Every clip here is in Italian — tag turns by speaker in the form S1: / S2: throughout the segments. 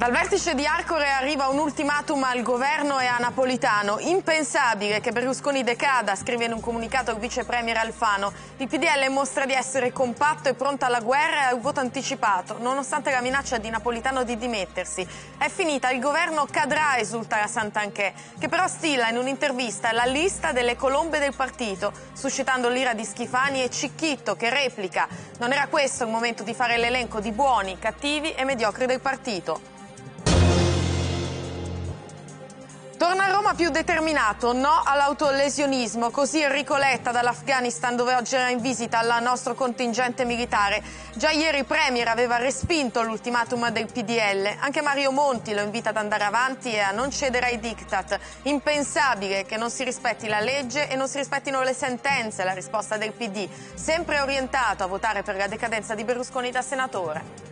S1: Dal vertice di Arcore arriva un ultimatum al governo e a Napolitano. Impensabile che Berlusconi decada, scrive in un comunicato il vice premier Alfano. Il PDL mostra di essere compatto e pronto alla guerra e al voto anticipato, nonostante la minaccia di Napolitano di dimettersi. È finita, il governo cadrà, esulta la Sant'Anchè, che però stila in un'intervista la lista delle colombe del partito, suscitando l'ira di Schifani e Cicchitto, che replica. Non era questo il momento di fare l'elenco di buoni, cattivi e mediocri del partito. Torna a Roma più determinato, no all'autolesionismo, così Enrico Letta dall'Afghanistan dove oggi era in visita al nostro contingente militare. Già ieri Premier aveva respinto l'ultimatum del PDL, anche Mario Monti lo invita ad andare avanti e a non cedere ai diktat. Impensabile che non si rispetti la legge e non si rispettino le sentenze, la risposta del PD, sempre orientato a votare per la decadenza di Berlusconi da senatore.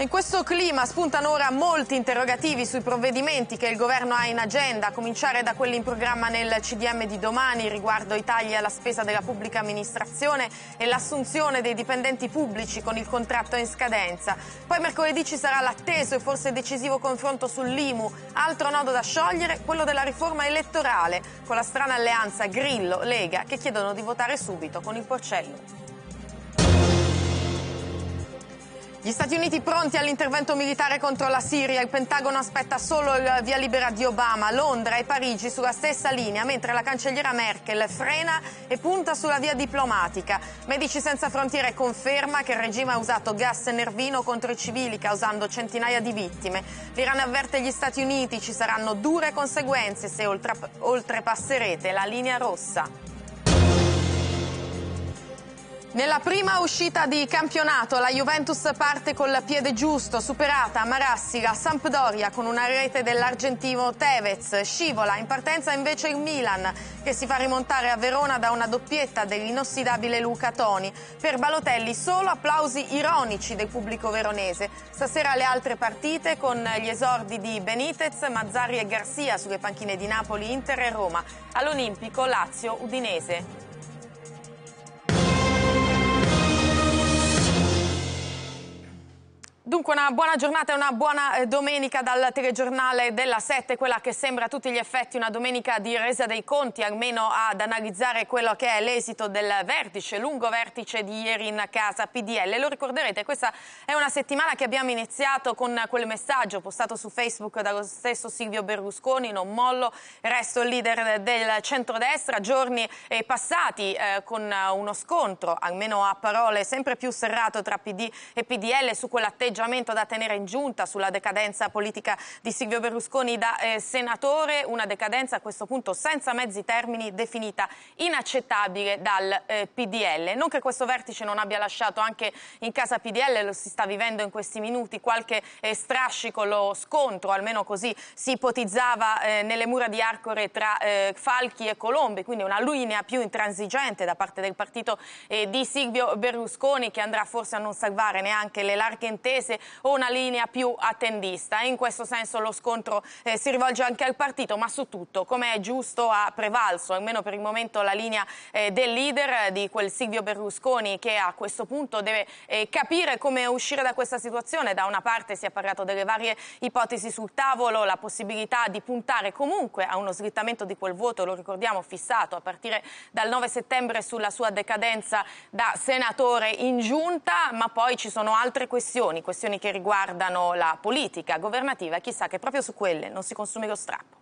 S1: In questo clima spuntano ora molti interrogativi sui provvedimenti che il governo ha in agenda, a cominciare da quelli in programma nel CDM di domani riguardo i tagli alla spesa della pubblica amministrazione e l'assunzione dei dipendenti pubblici con il contratto in scadenza. Poi mercoledì ci sarà l'atteso e forse decisivo confronto sull'IMU, altro nodo da sciogliere, quello della riforma elettorale, con la strana alleanza Grillo-Lega che chiedono di votare subito con il porcello. Gli Stati Uniti pronti all'intervento militare contro la Siria, il Pentagono aspetta solo il via libera di Obama, Londra e Parigi sulla stessa linea, mentre la cancelliera Merkel frena e punta sulla via diplomatica. Medici Senza Frontiere conferma che il regime ha usato gas nervino contro i civili, causando centinaia di vittime. L'Iran avverte gli Stati Uniti, ci saranno dure conseguenze se oltrepasserete la linea rossa. Nella prima uscita di campionato la Juventus parte col piede giusto, superata a Marassi la Sampdoria con una rete dell'argentino Tevez, scivola in partenza invece il Milan che si fa rimontare a Verona da una doppietta dell'inossidabile Luca Toni. Per Balotelli solo applausi ironici del pubblico veronese. Stasera le altre partite con gli esordi di Benitez, Mazzari e Garzia sulle panchine di Napoli, Inter e Roma. All'Olimpico Lazio Udinese. Dunque una buona giornata e una buona eh, domenica dal telegiornale della 7, quella che sembra a tutti gli effetti una domenica di resa dei conti, almeno ad analizzare quello che è l'esito del vertice, lungo vertice di ieri in casa PDL. Lo ricorderete, questa è una settimana che abbiamo iniziato con quel messaggio postato su Facebook dallo stesso Silvio Berlusconi, non mollo, resto il leader del centrodestra, giorni eh, passati eh, con uno scontro, almeno a parole, sempre più serrato tra PD e PDL su quell'atteggio atteggiamento da tenere in giunta sulla decadenza politica di Silvio Berlusconi da eh, senatore, una decadenza a questo punto senza mezzi termini definita inaccettabile dal eh, PDL. Non che questo vertice non abbia lasciato anche in casa PDL, lo si sta vivendo in questi minuti, qualche eh, strascico, lo scontro, almeno così si ipotizzava eh, nelle mura di Arcore tra eh, Falchi e Colombi, quindi una linea più intransigente da parte del partito eh, di Silvio Berlusconi che andrà forse a non salvare neanche le larghe intese o una linea più attendista. In questo senso lo scontro eh, si rivolge anche al partito, ma su tutto, come è giusto, ha prevalso, almeno per il momento, la linea eh, del leader, eh, di quel Silvio Berlusconi che a questo punto deve eh, capire come uscire da questa situazione. Da una parte si è parlato delle varie ipotesi sul tavolo, la possibilità di puntare comunque a uno slittamento di quel voto, lo ricordiamo, fissato a partire dal 9 settembre sulla sua decadenza da senatore in giunta, ma poi ci sono altre questioni, questioni questioni che riguardano la politica governativa, chissà che proprio su quelle non si consumi lo strappo.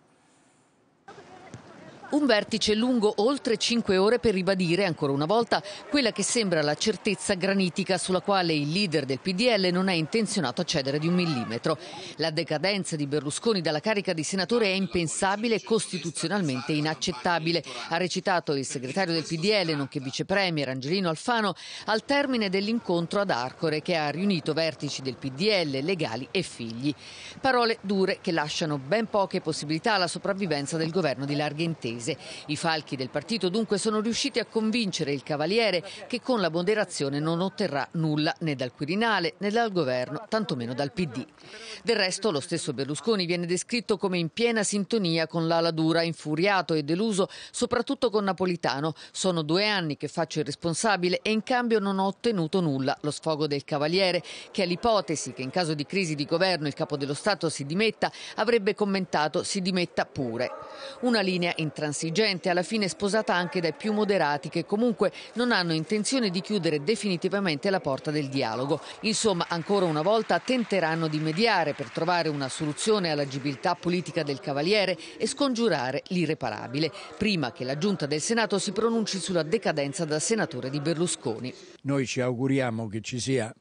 S2: Un vertice lungo oltre cinque ore per ribadire ancora una volta quella che sembra la certezza granitica sulla quale il leader del PDL non è intenzionato a cedere di un millimetro. La decadenza di Berlusconi dalla carica di senatore è impensabile e costituzionalmente inaccettabile, ha recitato il segretario del PDL nonché vicepremier Angelino Alfano al termine dell'incontro ad Arcore che ha riunito vertici del PDL, legali e figli. Parole dure che lasciano ben poche possibilità alla sopravvivenza del governo di larghe intese. Paese. I falchi del partito dunque sono riusciti a convincere il Cavaliere che con la moderazione non otterrà nulla né dal Quirinale né dal governo, tantomeno dal PD. Del resto lo stesso Berlusconi viene descritto come in piena sintonia con l'ala dura, infuriato e deluso soprattutto con Napolitano. Sono due anni che faccio il responsabile e in cambio non ho ottenuto nulla. Lo sfogo del Cavaliere che all'ipotesi che in caso di crisi di governo il capo dello Stato si dimetta avrebbe commentato si dimetta pure. Una linea intransigente intransigente, alla fine sposata anche dai più moderati che comunque non hanno intenzione di chiudere definitivamente la porta del dialogo. Insomma, ancora una volta tenteranno di mediare per trovare una soluzione all'agibilità politica del Cavaliere e scongiurare l'irreparabile, prima che la Giunta del Senato si pronunci sulla decadenza da senatore di Berlusconi. Noi ci auguriamo che ci sia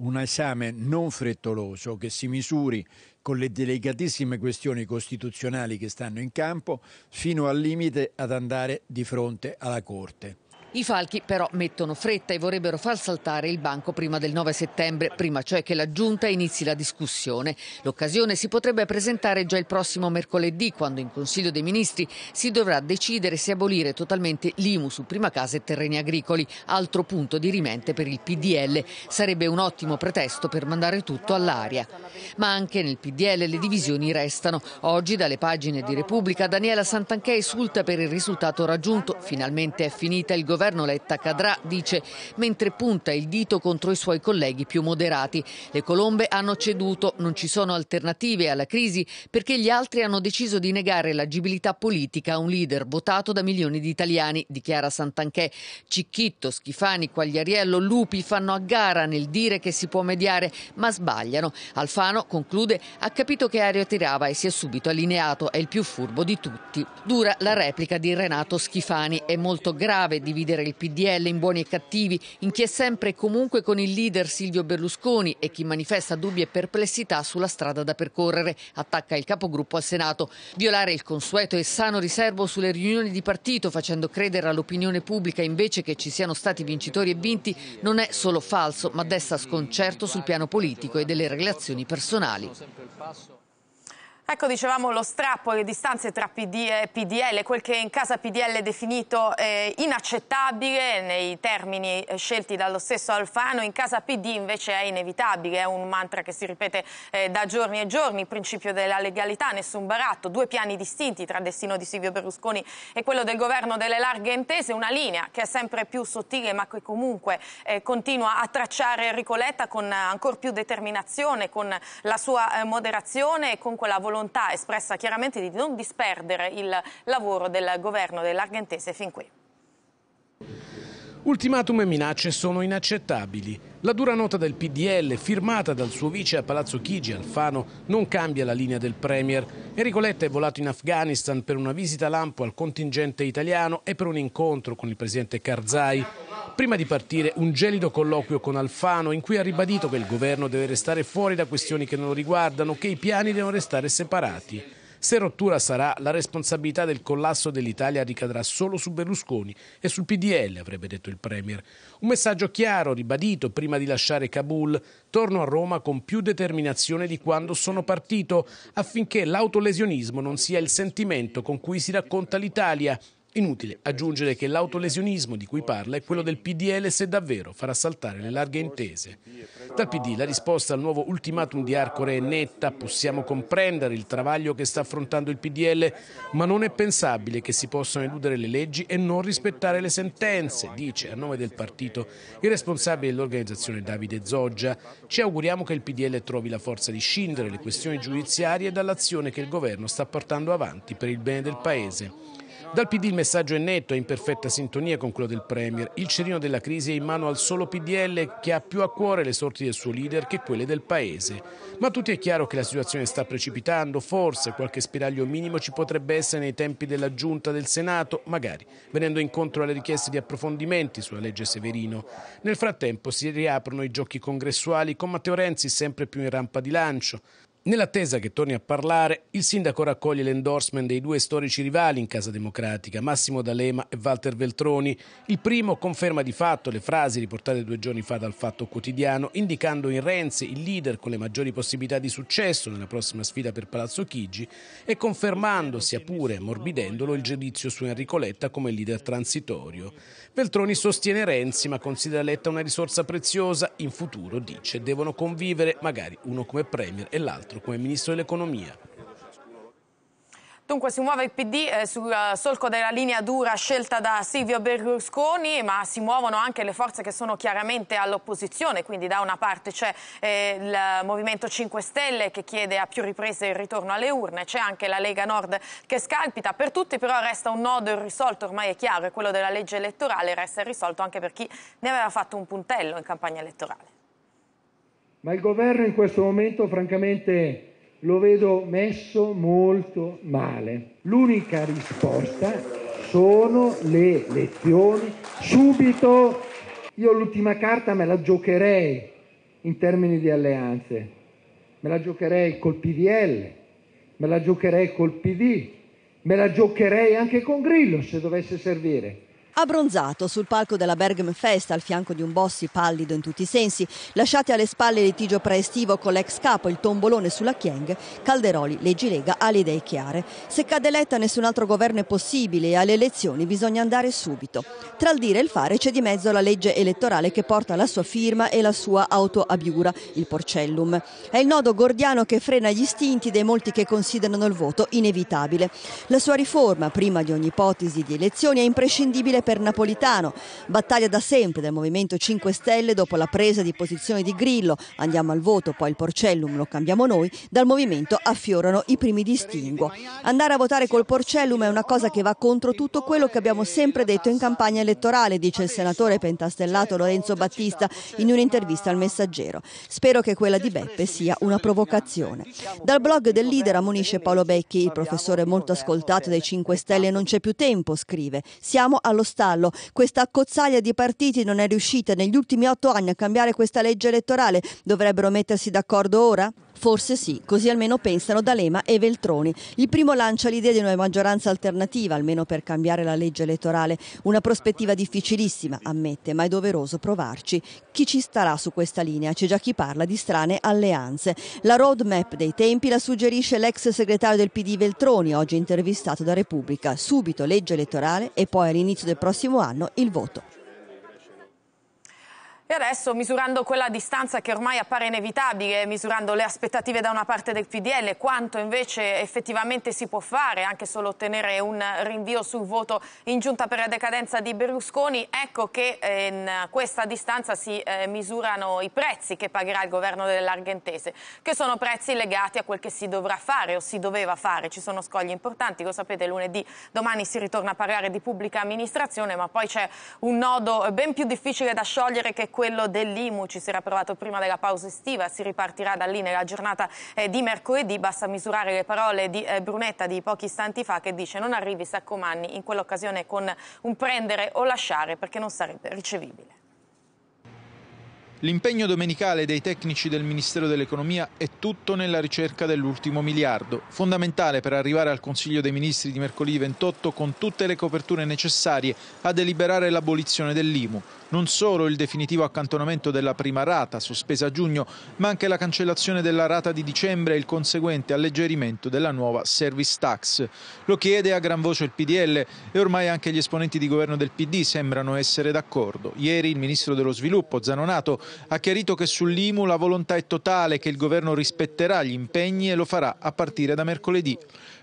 S2: un esame non frettoloso che si misuri con le delicatissime questioni
S3: costituzionali che stanno in campo fino al limite ad andare di fronte alla
S4: Corte.
S2: I falchi però mettono fretta e vorrebbero far saltare il banco prima del 9 settembre, prima cioè che la Giunta inizi la discussione. L'occasione si potrebbe presentare già il prossimo mercoledì, quando in Consiglio dei Ministri si dovrà decidere se abolire totalmente l'IMU su prima casa e terreni agricoli, altro punto di rimente per il PDL. Sarebbe un ottimo pretesto per mandare tutto all'aria. Ma anche nel PDL le divisioni restano. Oggi dalle pagine di Repubblica Daniela Santanchè esulta per il risultato raggiunto. Finalmente è finita il governo governo Letta cadrà, dice, mentre punta il dito contro i suoi colleghi più moderati. Le colombe hanno ceduto, non ci sono alternative alla crisi perché gli altri hanno deciso di negare l'agibilità politica a un leader votato da milioni di italiani, dichiara Santanchè. Cicchitto, Schifani, Quagliariello, Lupi fanno a gara nel dire che si può mediare, ma sbagliano. Alfano, conclude, ha capito che aereo tirava e si è subito allineato, è il più furbo di tutti. Dura la replica di Renato Schifani, è molto grave dividere leader il PDL in buoni e cattivi, in chi è sempre e comunque con il leader Silvio Berlusconi e chi manifesta dubbi e perplessità sulla strada da percorrere, attacca il capogruppo al Senato. Violare il consueto e sano riservo sulle riunioni di partito facendo credere all'opinione pubblica invece che ci siano stati vincitori e vinti non è solo falso ma desta sconcerto sul piano politico e delle relazioni personali.
S1: Ecco, dicevamo, lo strappo, le distanze tra PD e PDL, quel che in casa PDL è definito eh, inaccettabile nei termini eh, scelti dallo stesso Alfano, in casa PD invece è inevitabile, è un mantra che si ripete eh, da giorni e giorni, il principio della legalità, nessun baratto, due piani distinti tra destino di Silvio Berlusconi e quello del governo delle larghe intese, una linea che è sempre più sottile ma che comunque eh, continua a tracciare Ricoletta con eh, ancora più determinazione, con la sua eh, moderazione e con quella volontà volontà espressa chiaramente di non disperdere il lavoro del governo dell'Argentese fin qui.
S4: Ultimatum e minacce sono inaccettabili. La dura nota del PDL, firmata dal suo vice a Palazzo Chigi, Alfano, non cambia la linea del Premier. Enrico Letta è volato in Afghanistan per una visita lampo al contingente italiano e per un incontro con il presidente Karzai. Prima di partire, un gelido colloquio con Alfano, in cui ha ribadito che il governo deve restare fuori da questioni che non lo riguardano, che i piani devono restare separati. Se rottura sarà, la responsabilità del collasso dell'Italia ricadrà solo su Berlusconi e sul PDL, avrebbe detto il Premier. Un messaggio chiaro, ribadito, prima di lasciare Kabul. Torno a Roma con più determinazione di quando sono partito, affinché l'autolesionismo non sia il sentimento con cui si racconta l'Italia Inutile aggiungere che l'autolesionismo di cui parla è quello del PDL se davvero farà saltare le larghe intese. Dal PD la risposta al nuovo ultimatum di Arcore è netta, possiamo comprendere il travaglio che sta affrontando il PDL, ma non è pensabile che si possano eludere le leggi e non rispettare le sentenze, dice a nome del partito il responsabile dell'organizzazione Davide Zoggia. Ci auguriamo che il PDL trovi la forza di scindere le questioni giudiziarie dall'azione che il governo sta portando avanti per il bene del Paese. Dal PD il messaggio è netto e in perfetta sintonia con quello del Premier. Il cerino della crisi è in mano al solo PDL che ha più a cuore le sorti del suo leader che quelle del Paese. Ma a tutti è chiaro che la situazione sta precipitando, forse qualche spiraglio minimo ci potrebbe essere nei tempi della Giunta del Senato, magari venendo incontro alle richieste di approfondimenti sulla legge Severino. Nel frattempo si riaprono i giochi congressuali con Matteo Renzi sempre più in rampa di lancio. Nell'attesa che torni a parlare, il sindaco raccoglie l'endorsement dei due storici rivali in Casa Democratica, Massimo D'Alema e Walter Veltroni. Il primo conferma di fatto le frasi riportate due giorni fa dal Fatto Quotidiano, indicando in Renzi il leader con le maggiori possibilità di successo nella prossima sfida per Palazzo Chigi e confermando, sia pure morbidendolo, il giudizio su Enrico Letta come leader transitorio. Veltroni sostiene Renzi, ma considera Letta una risorsa preziosa. In futuro, dice, devono convivere, magari uno come premier e l'altro Castro come ministro dell'economia.
S1: Dunque si muove il PD eh, sul eh, solco della linea dura scelta da Silvio Berlusconi, ma si muovono anche le forze che sono chiaramente all'opposizione, quindi da una parte c'è eh, il Movimento 5 Stelle che chiede a più riprese il ritorno alle urne, c'è anche la Lega Nord che scalpita, per tutti però resta un nodo irrisolto, ormai è chiaro, è quello della legge elettorale resta irrisolto anche per chi ne aveva fatto un puntello in campagna elettorale
S5: ma il governo in questo momento francamente lo vedo messo molto male. L'unica risposta sono le lezioni subito. Io l'ultima carta me la giocherei in termini di alleanze, me la giocherei col PDL, me la giocherei col PD, me la giocherei anche con Grillo se dovesse servire.
S6: Abbronzato sul palco della Bergman Fest al fianco di un Bossi pallido in tutti i sensi, lasciate alle spalle il litigio preestivo con l'ex capo, il tombolone sulla Chieng, Calderoli Leggi Lega, ha le idee chiare. Se cade letta nessun altro governo è possibile e alle elezioni bisogna andare subito. Tra il dire e il fare c'è di mezzo la legge elettorale che porta la sua firma e la sua autoabiura, il porcellum. È il nodo gordiano che frena gli istinti dei molti che considerano il voto inevitabile. La sua riforma, prima di ogni ipotesi di elezioni, è imprescindibile per Napolitano. Battaglia da sempre del Movimento 5 Stelle dopo la presa di posizione di Grillo. Andiamo al voto, poi il Porcellum lo cambiamo noi. Dal Movimento affiorano i primi distinguo. Andare a votare col Porcellum è una cosa che va contro tutto quello che abbiamo sempre detto in campagna elettorale, dice il senatore pentastellato Lorenzo Battista in un'intervista al Messaggero. Spero che quella di Beppe sia una provocazione. Dal blog del leader ammonisce Paolo Becchi, il professore molto ascoltato dei 5 Stelle Non c'è più tempo, scrive. Siamo allo stesso stallo. Questa accozzaglia di partiti non è riuscita negli ultimi otto anni a cambiare questa legge elettorale. Dovrebbero mettersi d'accordo ora? Forse sì, così almeno pensano D'Alema e Veltroni. Il primo lancia l'idea di una maggioranza alternativa, almeno per cambiare la legge elettorale, una prospettiva difficilissima, ammette, ma è doveroso provarci. Chi ci starà su questa linea? C'è già chi parla di strane alleanze. La roadmap dei tempi la suggerisce l'ex segretario del PD Veltroni, oggi intervistato da Repubblica. Subito legge elettorale e poi all'inizio del prossimo anno il voto.
S1: E adesso, misurando quella distanza che ormai appare inevitabile, misurando le aspettative da una parte del PDL, quanto invece effettivamente si può fare, anche solo ottenere un rinvio sul voto in giunta per la decadenza di Berlusconi, ecco che in ehm, questa distanza si eh, misurano i prezzi che pagherà il governo dell'Argentese, che sono prezzi legati a quel che si dovrà fare o si doveva fare. Ci sono scogli importanti, lo sapete, lunedì, domani si ritorna a parlare di pubblica amministrazione, ma poi c'è un nodo ben più difficile da sciogliere che quello dell'IMU, ci si era provato prima della pausa estiva, si ripartirà da lì nella giornata eh, di mercoledì, basta misurare le parole di eh, Brunetta di pochi istanti fa che dice non arrivi Saccomanni in quell'occasione con un prendere o lasciare perché non sarebbe ricevibile.
S3: L'impegno domenicale dei tecnici del Ministero dell'Economia è tutto nella ricerca dell'ultimo miliardo, fondamentale per arrivare al Consiglio dei Ministri di mercoledì 28 con tutte le coperture necessarie a deliberare l'abolizione dell'IMU non solo il definitivo accantonamento della prima rata, sospesa a giugno, ma anche la cancellazione della rata di dicembre e il conseguente alleggerimento della nuova service tax. Lo chiede a gran voce il PDL e ormai anche gli esponenti di governo del PD sembrano essere d'accordo. Ieri il ministro dello sviluppo, Zanonato, ha chiarito che sull'IMU la volontà è totale, che il governo rispetterà gli impegni e lo farà a partire da mercoledì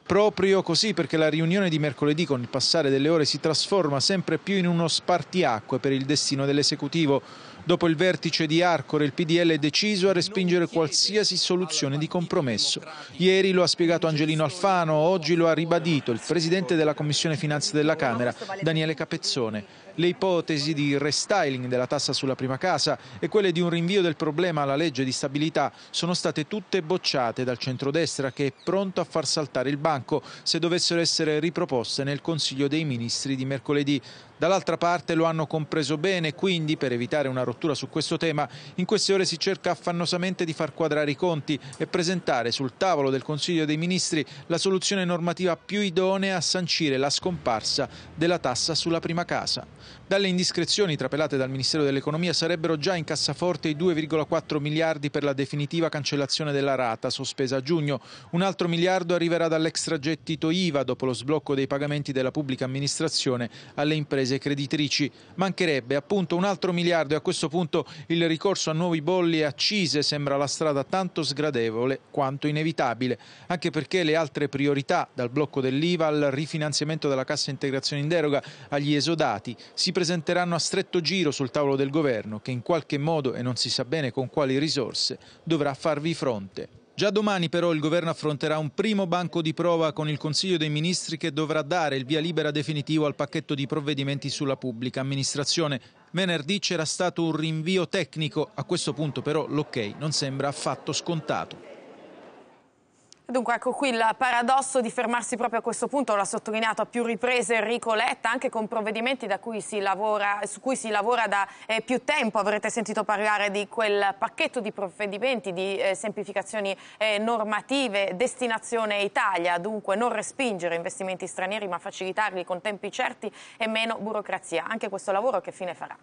S3: proprio così perché la riunione di mercoledì con il passare delle ore si trasforma sempre più in uno spartiacque per il destino dell'esecutivo Dopo il vertice di Arcore, il PDL è deciso a respingere qualsiasi soluzione di compromesso. Ieri lo ha spiegato Angelino Alfano, oggi lo ha ribadito il presidente della Commissione Finanze della Camera, Daniele Capezzone. Le ipotesi di restyling della tassa sulla prima casa e quelle di un rinvio del problema alla legge di stabilità sono state tutte bocciate dal centrodestra che è pronto a far saltare il banco se dovessero essere riproposte nel Consiglio dei Ministri di mercoledì. Dall'altra parte lo hanno compreso bene, quindi per evitare una rottura su questo tema, in queste ore si cerca affannosamente di far quadrare i conti e presentare sul tavolo del Consiglio dei Ministri la soluzione normativa più idonea a sancire la scomparsa della tassa sulla prima casa. Dalle indiscrezioni trapelate dal Ministero dell'Economia sarebbero già in cassaforte i 2,4 miliardi per la definitiva cancellazione della rata sospesa a giugno. Un altro miliardo arriverà dall'extragettito IVA dopo lo sblocco dei pagamenti della pubblica amministrazione alle imprese creditrici. Mancherebbe appunto un altro miliardo e a questo punto il ricorso a nuovi bolli e accise sembra la strada tanto sgradevole quanto inevitabile, anche perché le altre priorità, dal blocco dell'IVA al rifinanziamento della cassa integrazione in deroga agli esodati, si presenteranno a stretto giro sul tavolo del governo che in qualche modo e non si sa bene con quali risorse dovrà farvi fronte. Già domani però il governo affronterà un primo banco di prova con il Consiglio dei Ministri che dovrà dare il via libera definitivo al pacchetto di provvedimenti sulla pubblica amministrazione. Venerdì c'era stato un rinvio tecnico, a questo punto però l'ok non sembra affatto scontato.
S1: Dunque ecco qui il paradosso di fermarsi proprio a questo punto, l'ha sottolineato a più riprese Enrico Letta, anche con provvedimenti cui lavora, su cui si lavora da eh, più tempo, avrete sentito parlare di quel pacchetto di provvedimenti, di eh, semplificazioni eh, normative, destinazione Italia, dunque non respingere investimenti stranieri ma facilitarli con tempi certi e meno burocrazia. Anche questo lavoro che fine farà?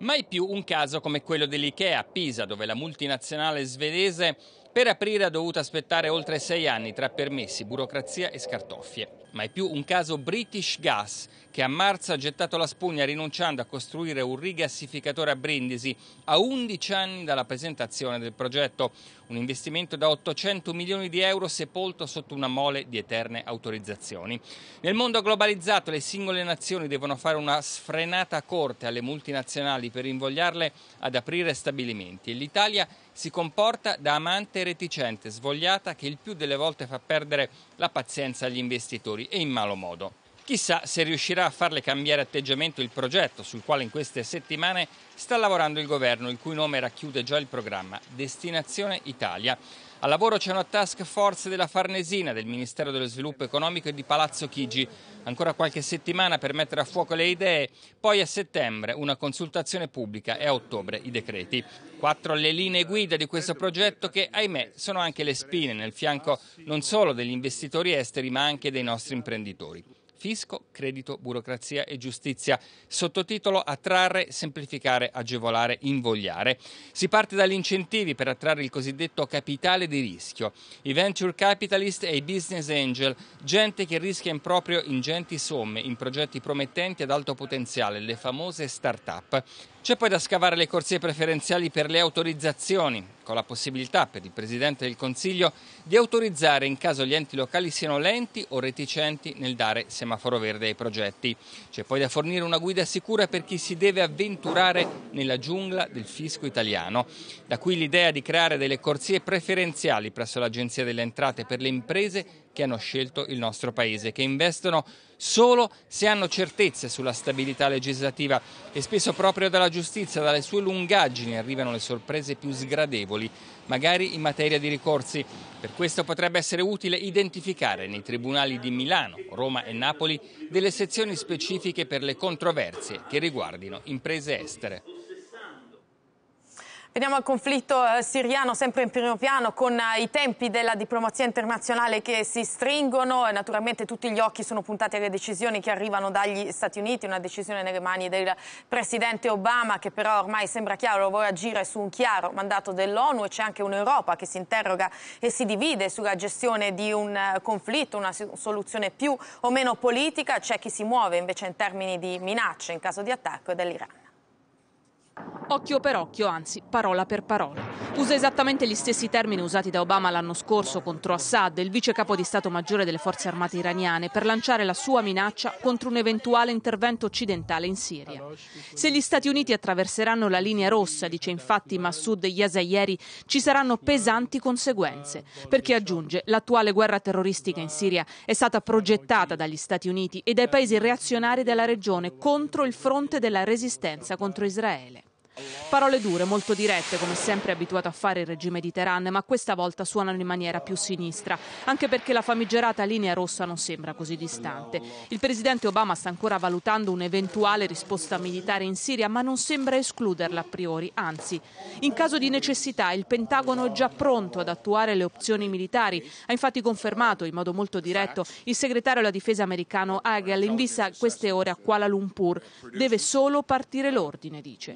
S5: Mai più un caso come quello dell'IKEA a Pisa, dove la multinazionale svedese per aprire ha dovuto aspettare oltre sei anni tra permessi, burocrazia e scartoffie. Ma è più un caso British Gas che a marzo ha gettato la spugna rinunciando a costruire un rigassificatore a Brindisi a 11 anni dalla presentazione del progetto un investimento da 800 milioni di euro sepolto sotto una mole di eterne autorizzazioni. Nel mondo globalizzato le singole nazioni devono fare una sfrenata corte alle multinazionali per invogliarle ad aprire stabilimenti e l'Italia si comporta da amante reticente, svogliata che il più delle volte fa perdere la pazienza agli investitori e in malo modo. Chissà se riuscirà a farle cambiare atteggiamento il progetto sul quale in queste settimane sta lavorando il governo, il cui nome racchiude già il programma Destinazione Italia. Al lavoro c'è una task force della Farnesina, del Ministero dello Sviluppo Economico e di Palazzo Chigi. Ancora qualche settimana per mettere a fuoco le idee, poi a settembre una consultazione pubblica e a ottobre i decreti. Quattro le linee guida di questo progetto che, ahimè, sono anche le spine nel fianco non solo degli investitori esteri ma anche dei nostri imprenditori fisco, credito, burocrazia e giustizia. Sottotitolo attrarre, semplificare, agevolare, invogliare. Si parte dagli incentivi per attrarre il cosiddetto capitale di rischio. I venture capitalist e i business angel, gente che rischia in proprio ingenti somme in progetti promettenti ad alto potenziale, le famose start-up. C'è poi da scavare le corsie preferenziali per le autorizzazioni, con la possibilità per il Presidente del Consiglio di autorizzare in caso gli enti locali siano lenti o reticenti nel dare semaforo verde ai progetti. C'è poi da fornire una guida sicura per chi si deve avventurare nella giungla del fisco italiano. Da qui l'idea di creare delle corsie preferenziali presso l'Agenzia delle Entrate per le imprese che hanno scelto il nostro Paese, che investono solo se hanno certezze sulla stabilità legislativa e spesso proprio dalla giustizia, dalle sue lungaggini arrivano le sorprese più sgradevoli, magari in materia di ricorsi. Per questo potrebbe essere utile identificare nei tribunali di Milano, Roma e Napoli delle sezioni specifiche per le controversie che riguardino imprese estere.
S1: Veniamo al conflitto eh, siriano sempre in primo piano con eh, i tempi della diplomazia internazionale che si stringono naturalmente tutti gli occhi sono puntati alle decisioni che arrivano dagli Stati Uniti, una decisione nelle mani del presidente Obama che però ormai sembra chiaro vuole agire su un chiaro mandato dell'ONU e c'è anche un'Europa che si interroga e si divide sulla gestione di un eh, conflitto, una soluzione più o meno politica, c'è chi si muove invece in termini di minacce in caso di attacco dell'Iran.
S7: Occhio per occhio, anzi parola per parola. Usa esattamente gli stessi termini usati da Obama l'anno scorso contro Assad, il vice capo di Stato maggiore delle forze armate iraniane, per lanciare la sua minaccia contro un eventuale intervento occidentale in Siria. Se gli Stati Uniti attraverseranno la linea rossa, dice infatti Massoud Yazayeri, ci saranno pesanti conseguenze, perché aggiunge l'attuale guerra terroristica in Siria è stata progettata dagli Stati Uniti e dai paesi reazionari della regione contro il fronte della resistenza contro Israele. Parole dure, molto dirette, come sempre abituato a fare il regime di Teheran, ma questa volta suonano in maniera più sinistra, anche perché la famigerata linea rossa non sembra così distante. Il presidente Obama sta ancora valutando un'eventuale risposta militare in Siria, ma non sembra escluderla a priori, anzi, in caso di necessità il Pentagono è già pronto ad attuare le opzioni militari. Ha infatti confermato in modo molto diretto il segretario della difesa americano Hagel in vista queste ore a Kuala Lumpur. Deve solo partire l'ordine, dice.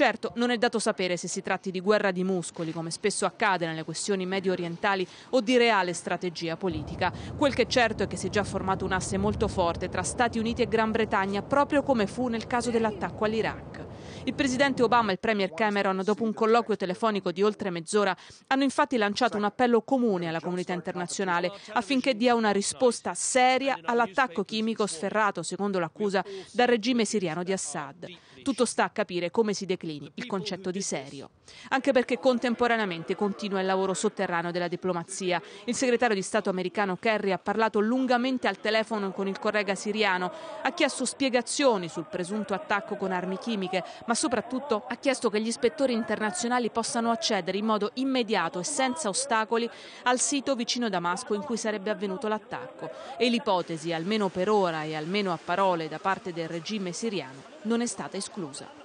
S7: Certo, non è dato sapere se si tratti di guerra di muscoli, come spesso accade nelle questioni medio orientali, o di reale strategia politica. Quel che è certo è che si è già formato un asse molto forte tra Stati Uniti e Gran Bretagna, proprio come fu nel caso dell'attacco all'Iraq. Il presidente Obama e il premier Cameron, dopo un colloquio telefonico di oltre mezz'ora, hanno infatti lanciato un appello comune alla comunità internazionale affinché dia una risposta seria all'attacco chimico sferrato, secondo l'accusa, dal regime siriano di Assad. Tutto sta a capire come si declini il concetto di serio anche perché contemporaneamente continua il lavoro sotterraneo della diplomazia. Il segretario di Stato americano Kerry ha parlato lungamente al telefono con il collega siriano, ha chiesto spiegazioni sul presunto attacco con armi chimiche, ma soprattutto ha chiesto che gli ispettori internazionali possano accedere in modo immediato e senza ostacoli al sito vicino Damasco in cui sarebbe avvenuto l'attacco. E l'ipotesi, almeno per ora e almeno a parole da parte del regime siriano, non è stata esclusa.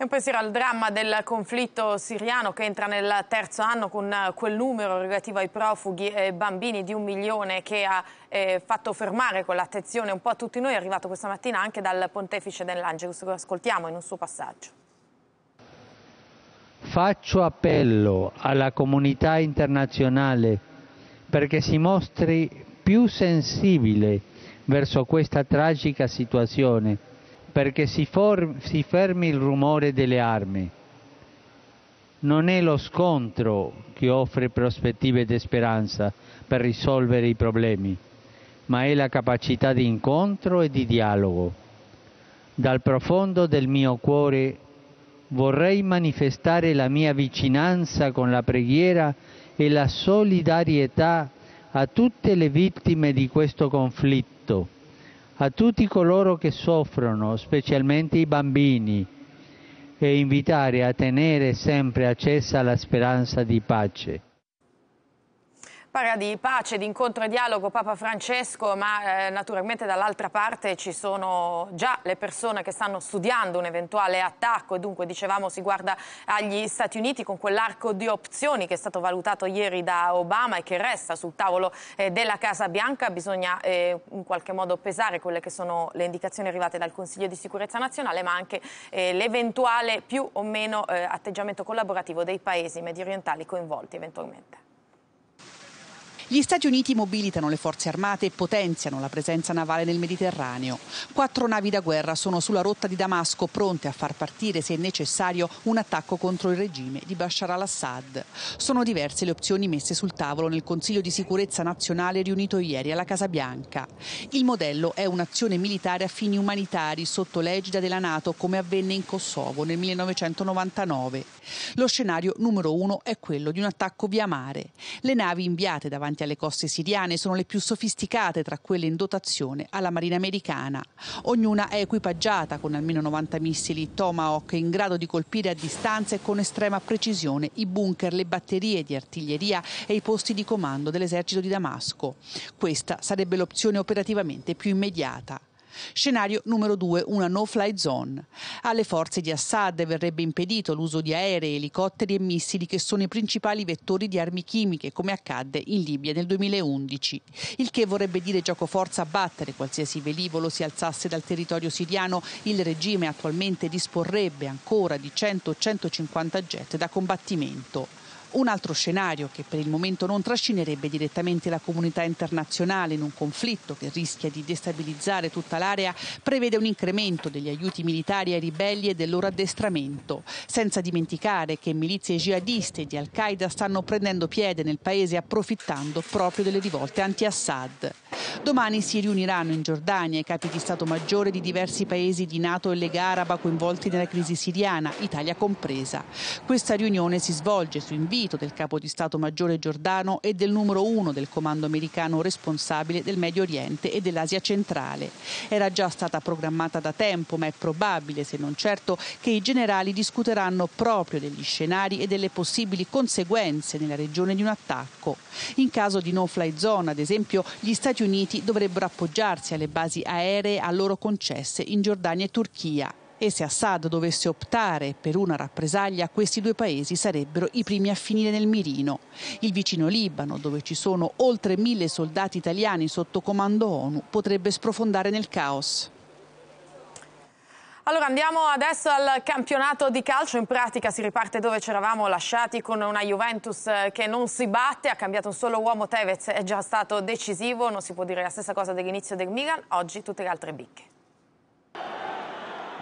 S1: E un pensiero al dramma del conflitto siriano che entra nel terzo anno con eh, quel numero relativo ai profughi e bambini di un milione che ha eh, fatto fermare con l'attenzione un po' a tutti noi, è arrivato questa mattina anche dal pontefice dell'Angelus, lo ascoltiamo in un suo passaggio.
S5: Faccio appello alla comunità internazionale perché si mostri più sensibile verso questa tragica situazione perché si, for- si fermi il rumore delle armi. Non è lo scontro che offre prospettive di speranza per risolvere i problemi, ma è la capacità di incontro e di dialogo. Dal profondo del mio cuore vorrei manifestare la mia vicinanza con la preghiera e la solidarietà a tutte le vittime di questo conflitto a tutti coloro che soffrono, specialmente i bambini, e invitare a tenere sempre accesa la speranza di pace.
S1: Parla di pace, di incontro e dialogo Papa Francesco, ma eh, naturalmente dall'altra parte ci sono già le persone che stanno studiando un eventuale attacco e dunque dicevamo si guarda agli Stati Uniti con quell'arco di opzioni che è stato valutato ieri da Obama e che resta sul tavolo eh, della Casa Bianca. Bisogna eh, in qualche modo pesare quelle che sono le indicazioni arrivate dal Consiglio di sicurezza nazionale, ma anche eh, l'eventuale più o meno eh, atteggiamento collaborativo dei paesi mediorientali coinvolti eventualmente.
S8: Gli Stati Uniti mobilitano le forze armate e potenziano la presenza navale nel Mediterraneo. Quattro navi da guerra sono sulla rotta di Damasco pronte a far partire, se necessario, un attacco contro il regime di Bashar al-Assad. Sono diverse le opzioni messe sul tavolo nel Consiglio di sicurezza nazionale riunito ieri alla Casa Bianca. Il modello è un'azione militare a fini umanitari sotto l'egida della Nato come avvenne in Kosovo nel 1999. Lo scenario numero uno è quello di un attacco via mare. Le navi inviate davanti attinenti alle coste siriane sono le più sofisticate tra quelle in dotazione alla Marina americana. Ognuna è equipaggiata con almeno 90 missili Tomahawk in grado di colpire a distanza e con estrema precisione i bunker, le batterie di artiglieria e i posti di comando dell'esercito di Damasco. Questa sarebbe l'opzione operativamente più immediata. Scenario numero due, una no-fly zone. Alle forze di Assad verrebbe impedito l'uso di aerei, elicotteri e missili che sono i principali vettori di armi chimiche, come accadde in Libia nel 2011. Il che vorrebbe dire gioco forza a battere qualsiasi velivolo si alzasse dal territorio siriano. Il regime attualmente disporrebbe ancora di 100-150 jet da combattimento. Un altro scenario che per il momento non trascinerebbe direttamente la comunità internazionale in un conflitto che rischia di destabilizzare tutta l'area prevede un incremento degli aiuti militari ai ribelli e del loro addestramento, senza dimenticare che milizie jihadiste di Al-Qaeda stanno prendendo piede nel paese approfittando proprio delle rivolte anti-Assad. Domani si riuniranno in Giordania i capi di Stato Maggiore di diversi paesi di Nato e Lega Araba coinvolti nella crisi siriana, Italia compresa. Questa riunione si svolge su invito marito del capo di Stato Maggiore Giordano e del numero uno del comando americano responsabile del Medio Oriente e dell'Asia centrale. Era già stata programmata da tempo, ma è probabile, se non certo, che i generali discuteranno proprio degli scenari e delle possibili conseguenze nella regione di un attacco. In caso di no-fly zone, ad esempio, gli Stati Uniti dovrebbero appoggiarsi alle basi aeree a loro concesse in Giordania e Turchia e se Assad dovesse optare per una rappresaglia questi due paesi sarebbero i primi a finire nel mirino. Il vicino Libano, dove ci sono oltre mille soldati italiani sotto comando ONU, potrebbe sprofondare nel caos.
S1: Allora andiamo adesso al campionato di calcio, in pratica si riparte dove ci eravamo lasciati con una Juventus eh, che non si batte, ha cambiato un solo uomo, Tevez è già stato decisivo, non si può dire la stessa cosa dell'inizio del Milan, oggi tutte le altre bicche.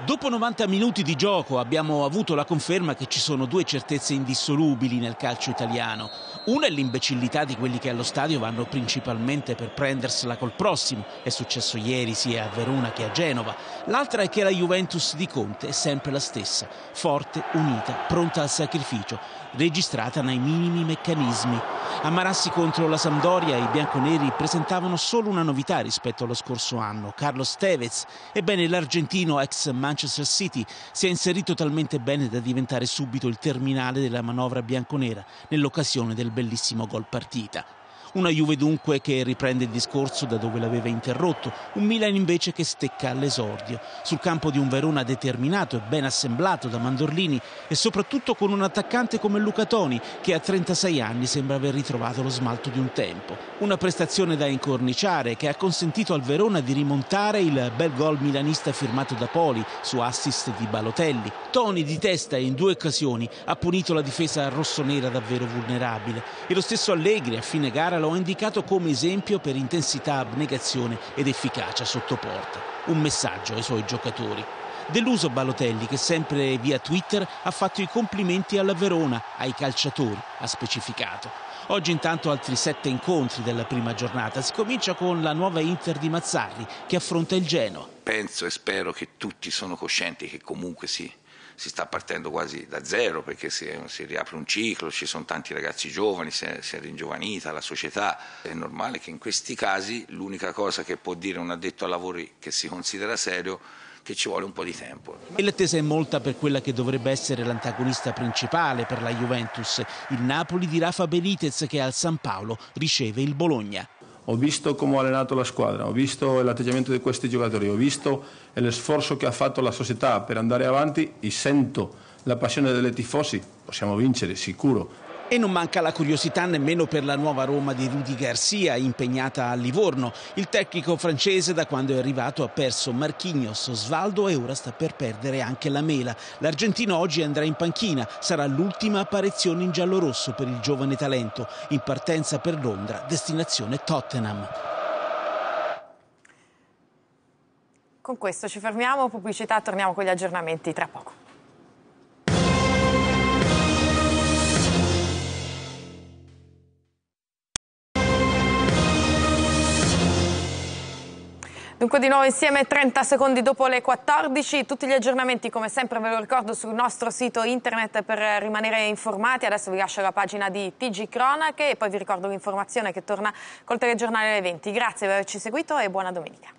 S9: Dopo 90 minuti di gioco abbiamo avuto la conferma che ci sono due certezze indissolubili nel calcio italiano. Una è l'imbecillità di quelli che allo stadio vanno principalmente per prendersela col prossimo, è successo ieri sia a Verona che a Genova. L'altra è che la Juventus di Conte è sempre la stessa, forte, unita, pronta al sacrificio registrata nei minimi meccanismi. A Marassi contro la Sampdoria i bianconeri presentavano solo una novità rispetto allo scorso anno, Carlos Tevez. Ebbene l'argentino ex Manchester City si è inserito talmente bene da diventare subito il terminale della manovra bianconera nell'occasione del bellissimo gol partita. Una Juve dunque che riprende il discorso da dove l'aveva interrotto, un Milan invece che stecca all'esordio, sul campo di un Verona determinato e ben assemblato da Mandorlini e soprattutto con un attaccante come Luca Toni che a 36 anni sembra aver ritrovato lo smalto di un tempo. Una prestazione da incorniciare che ha consentito al Verona di rimontare il bel gol milanista firmato da Poli su assist di Balotelli. Toni di testa in due occasioni ha punito la difesa rossonera davvero vulnerabile e lo stesso Allegri a fine gara lo ha indicato come esempio per intensità, abnegazione ed efficacia sotto porta. Un messaggio ai suoi giocatori. Deluso Balotelli che sempre via Twitter ha fatto i complimenti alla Verona, ai calciatori, ha specificato. Oggi intanto altri sette incontri della prima giornata. Si comincia con la nuova Inter di Mazzarri che affronta il Genoa. Penso
S3: e spero che tutti sono coscienti che comunque sì si sta partendo quasi da zero perché si, si riapre un ciclo, ci sono tanti ragazzi giovani, si è, si è ringiovanita la società, è normale che in questi casi l'unica cosa che può dire un addetto a lavori che si considera serio che ci vuole un po' di tempo.
S9: E l'attesa è molta per quella che dovrebbe essere l'antagonista principale per la Juventus, il Napoli di Rafa Benitez che al San Paolo riceve il Bologna
S3: ho visto come ha allenato la squadra, ho visto l'atteggiamento di questi giocatori, ho visto l'esforzo che ha fatto la società per andare avanti e sento la passione delle tifosi,
S5: possiamo vincere sicuro,
S9: e non manca la curiosità nemmeno per la nuova Roma di Rudy Garcia, impegnata a Livorno. Il tecnico francese da quando è arrivato ha perso Marchignos, Osvaldo e ora sta per perdere anche la Mela. L'argentino oggi andrà in panchina, sarà l'ultima apparizione in giallorosso per il giovane talento, in partenza per Londra, destinazione Tottenham.
S1: Con questo ci fermiamo, pubblicità, torniamo con gli aggiornamenti tra poco. Dunque di nuovo insieme 30 secondi dopo le 14, tutti gli aggiornamenti come sempre ve lo ricordo sul nostro sito internet per rimanere informati, adesso vi lascio la pagina di TG Cronache e poi vi ricordo l'informazione che torna col telegiornale alle 20. Grazie per averci seguito e buona domenica.